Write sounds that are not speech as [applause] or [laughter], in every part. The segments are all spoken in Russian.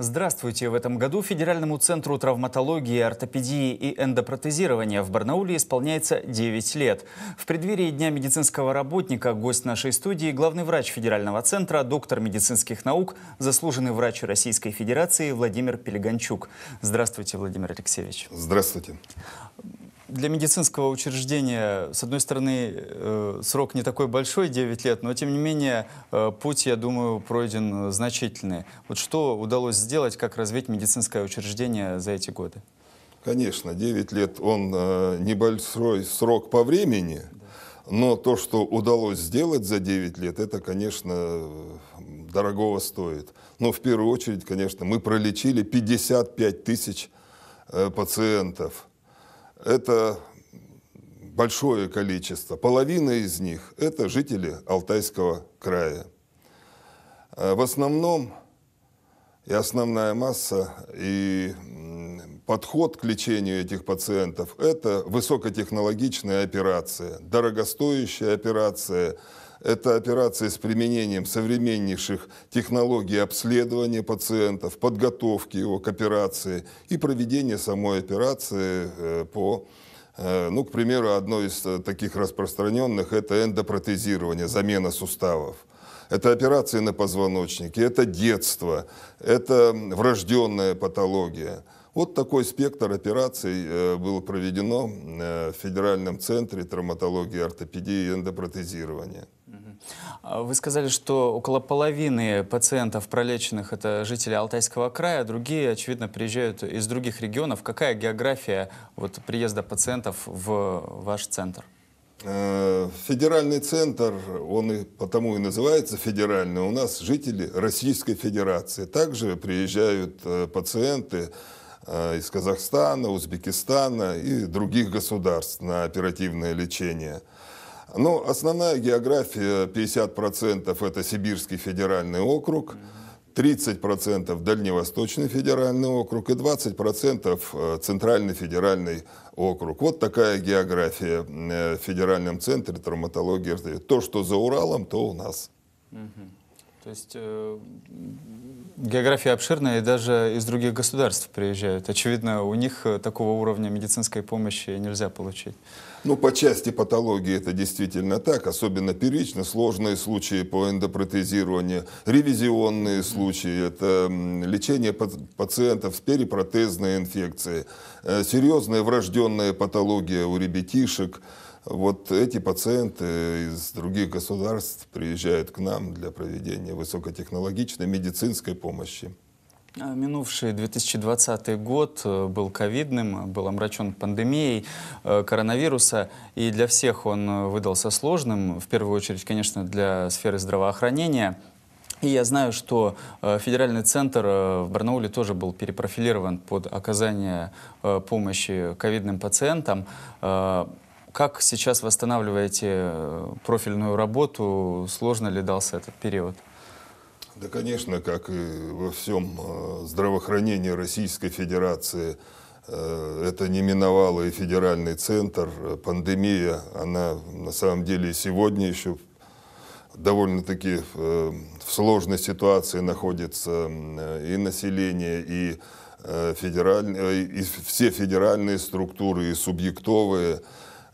Здравствуйте! В этом году Федеральному центру травматологии, ортопедии и эндопротезирования в Барнауле исполняется 9 лет. В преддверии Дня медицинского работника гость нашей студии – главный врач Федерального центра, доктор медицинских наук, заслуженный врач Российской Федерации Владимир Пелеганчук. Здравствуйте, Владимир Алексеевич! Здравствуйте! для медицинского учреждения, с одной стороны, э, срок не такой большой, 9 лет, но тем не менее э, путь, я думаю, пройден значительный. Вот что удалось сделать, как развить медицинское учреждение за эти годы? Конечно, 9 лет он э, небольшой срок по времени, но то, что удалось сделать за 9 лет, это, конечно, дорогого стоит. Но в первую очередь, конечно, мы пролечили 55 тысяч пациентов – это большое количество. Половина из них – это жители Алтайского края. Э, в основном и основная масса, и подход к лечению этих пациентов – это высокотехнологичная операция, дорогостоящая операция, это операция с применением современнейших технологий обследования пациентов, подготовки его к операции и проведения самой операции э, по э, ну, к примеру, одной из э, таких распространенных – это эндопротезирование, замена суставов. Это операции на позвоночнике, это детство, это врожденная патология. Вот такой спектр операций э, было проведено э, в Федеральном центре травматологии, ортопедии и эндопротезирования. А вы сказали, что около половины пациентов пролеченных это жители Алтайского края, другие, очевидно, приезжают из других регионов. Какая география вот, приезда пациентов в ваш центр? Э, федеральный центр, он и потому и называется федеральный, у нас жители Российской Федерации. Также приезжают э, пациенты э, из Казахстана, Узбекистана и других государств на оперативное лечение. Но ну, основная география 50% это Сибирский федеральный округ. Mm-hmm. 30% Дальневосточный федеральный округ и 20% э, Центральный федеральный округ. Вот такая география э, в федеральном центре травматологии. То, что за Уралом, то у нас. Угу. То есть э, география обширная, и даже из других государств приезжают. Очевидно, у них э, такого уровня медицинской помощи нельзя получить. Ну, по части патологии это действительно так, особенно первично. Сложные случаи по эндопротезированию, ревизионные случаи, это лечение пациентов с перепротезной инфекцией, э, серьезная врожденная патология у ребятишек – вот эти пациенты из других государств приезжают к нам для проведения высокотехнологичной медицинской помощи. А, минувший 2020 год э, был ковидным, был омрачен пандемией э, коронавируса, и для всех он э, выдался сложным, в первую очередь, конечно, для сферы здравоохранения. И я знаю, что федеральный центр в Барнауле тоже был перепрофилирован под оказание помощи ковидным пациентам. Как сейчас восстанавливаете э, профильную работу? Сложно ли дался этот период? Да, конечно, как и во всем э, здравоохранении Российской Федерации, э, это не миновало и федеральный центр. Пандемия, она на самом деле сегодня еще довольно-таки в сложной ситуации находится и население, и, федераль... и все федеральные структуры, и субъектовые.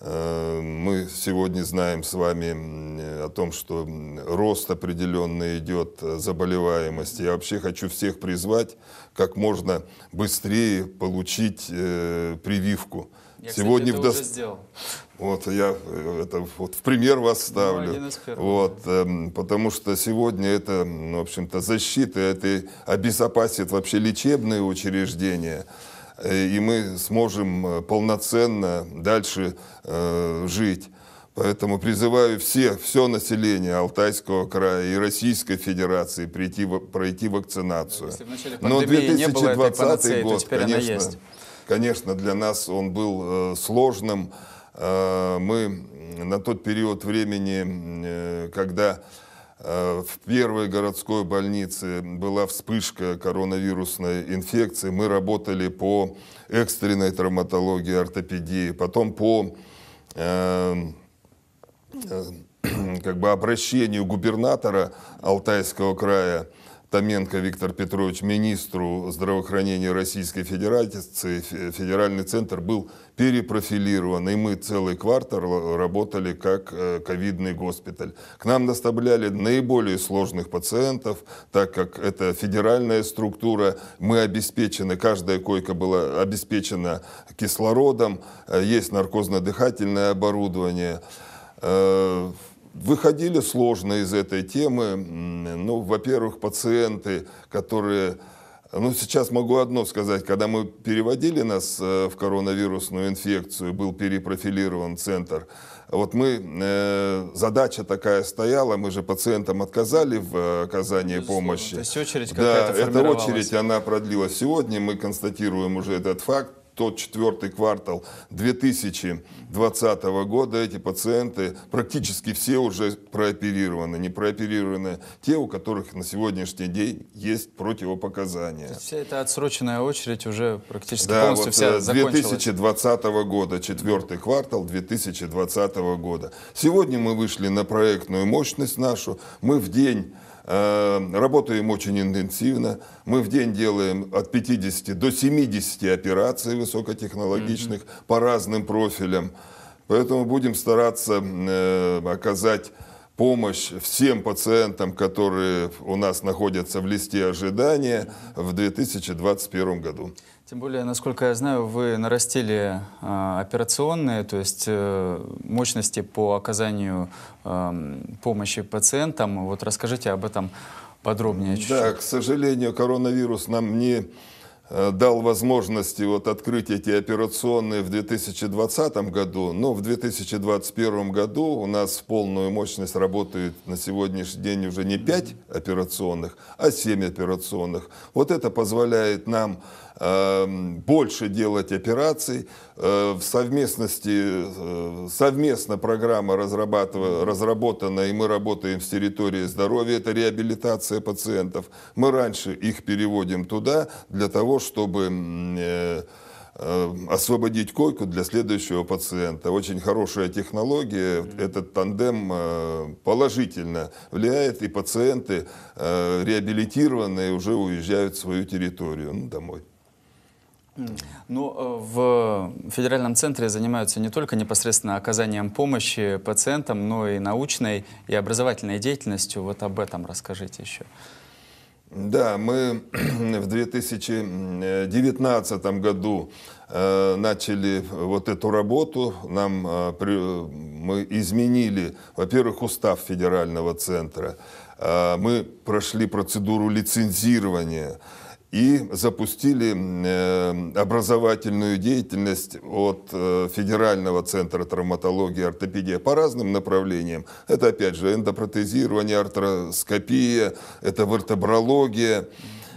Э, мы сегодня знаем с вами о том, что рост определенно идет э, заболеваемости. Я вообще хочу всех призвать, как можно быстрее получить э, прививку. Я, сегодня это в до... уже сделал. Вот я это вот в пример вас ну, ставлю. Ну, вот, эм, потому что сегодня это, в общем-то, защита, это обезопасит вообще лечебные учреждения. Э, и мы сможем э, полноценно дальше э, жить. Поэтому призываю все, все население Алтайского края и Российской Федерации прийти, пройти вакцинацию. Если в Но 2020 панацеи, год, конечно, конечно, для нас он был сложным. мы на тот период времени, когда Э, в первой городской больнице была вспышка коронавирусной инфекции. Мы работали по экстренной травматологии, ортопедии, потом по э, э, [clears throat] как бы обращению губернатора Алтайского края Томенко Виктор Петрович, министру здравоохранения Российской Федерации, федеральный центр был перепрофилирован, и мы целый квартал работали как э, ковидный госпиталь. К нам доставляли наиболее сложных пациентов, так как это федеральная структура, мы обеспечены, каждая койка была обеспечена кислородом, э, есть наркозно-дыхательное оборудование, э, Выходили сложно из этой темы. Ну, во-первых, пациенты, которые... Ну, сейчас могу одно сказать. Когда мы переводили нас э, в коронавирусную инфекцию, был перепрофилирован центр, вот мы, э, задача такая стояла, мы же пациентам отказали в э, оказании Безусловно. помощи. То есть очередь да, эта очередь, она продлилась. Сегодня мы констатируем уже этот факт, тот четвертый квартал 2020 года эти пациенты практически все уже прооперированы. Не прооперированы те, у которых на сегодняшний день есть противопоказания. Вся эта отсроченная очередь уже практически да, полностью вот, вся 2020 э, года, четвертый квартал 2020 года. Сегодня мы вышли на проектную мощность нашу. Мы в день Э, работаем очень интенсивно. Мы в день делаем от 50 до 70 операций высокотехнологичных mm-hmm. по разным профилям. Поэтому будем стараться э, оказать помощь всем пациентам, которые у нас находятся в листе ожидания в 2021 году. Тем более, насколько я знаю, вы нарастили э, операционные, то есть э, мощности по оказанию э, помощи пациентам. Вот расскажите об этом подробнее чуть-чуть. Да, к сожалению, коронавирус нам не Э, дал возможности вот открыть эти операционные в 2020 году, но в 2021 году у нас в полную мощность работает на сегодняшний день уже не 5 операционных, а 7 операционных. Вот это позволяет нам Эм, больше делать операций. Э, в совместности, э, совместно программа разработана, и мы работаем с территорией здоровья, это реабилитация пациентов. Мы раньше их переводим туда для того, чтобы э, освободить койку для следующего пациента. Очень хорошая технология, этот тандем положительно влияет, и пациенты реабилитированные уже уезжают в свою территорию, ну, домой. Ну, э, в федеральном центре занимаются не только непосредственно оказанием помощи пациентам, но и научной и образовательной деятельностью. Вот об этом расскажите еще. Да, мы [clears throat] в 2019 году э, начали вот эту работу. Нам э, мы изменили, во-первых, устав федерального центра. Мы прошли процедуру лицензирования и запустили э, образовательную деятельность от э, Федерального центра травматологии и ортопедии по разным направлениям. Это, опять же, эндопротезирование, артроскопия, это вертебрология.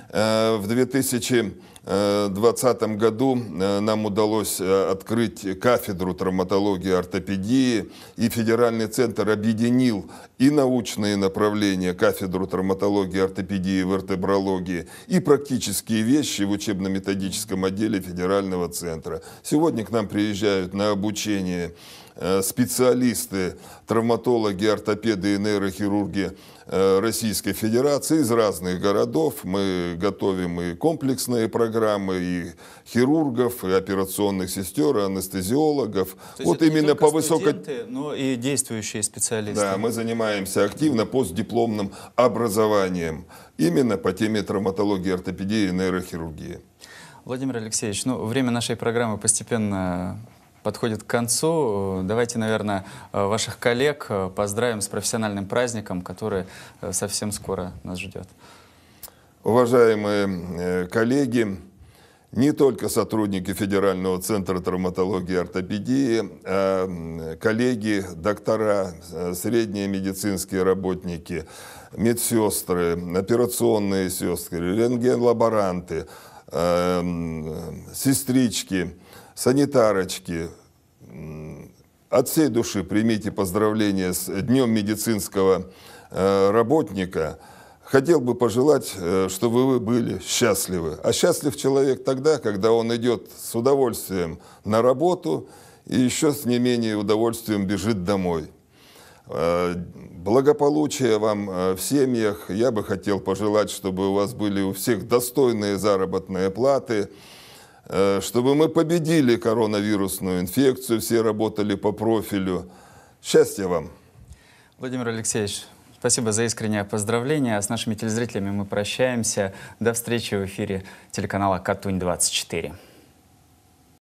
Э, в 2000 2020 э, году э, нам удалось э, открыть кафедру травматологии и ортопедии, и Федеральный центр объединил и научные направления кафедру травматологии, ортопедии, вертебрологии, и практические вещи в учебно-методическом отделе Федерального центра. Сегодня к нам приезжают на обучение Э, специалисты, травматологи, ортопеды и нейрохирурги э, Российской Федерации из разных городов. Мы готовим и комплексные программы, и хирургов, и операционных сестер, и анестезиологов. То вот именно по высокой... но и действующие специалисты. Да, мы занимаемся активно постдипломным образованием. Именно по теме травматологии, ортопедии и нейрохирургии. Владимир Алексеевич, ну, время нашей программы постепенно подходит к концу. Э, давайте, наверное, э, ваших коллег э, поздравим с профессиональным праздником, который совсем скоро нас ждет. Уважаемые коллеги, не только сотрудники Федерального центра травматологии и ортопедии, а коллеги, доктора, средние медицинские работники, медсестры, операционные сестры, рентген-лаборанты, сестрички – санитарочки, от всей души примите поздравления с Днем медицинского э, работника. Хотел бы пожелать, э, чтобы вы были счастливы. А счастлив человек тогда, когда он идет с удовольствием на работу и еще с не менее удовольствием бежит домой. Э, благополучия вам в семьях. Я бы хотел пожелать, чтобы у вас были у всех достойные заработные платы, Э, чтобы мы победили коронавирусную инфекцию, все работали по профилю. Счастья вам! Владимир Алексеевич, спасибо за искреннее поздравление. А с нашими телезрителями мы прощаемся. До встречи в эфире телеканала «Катунь-24».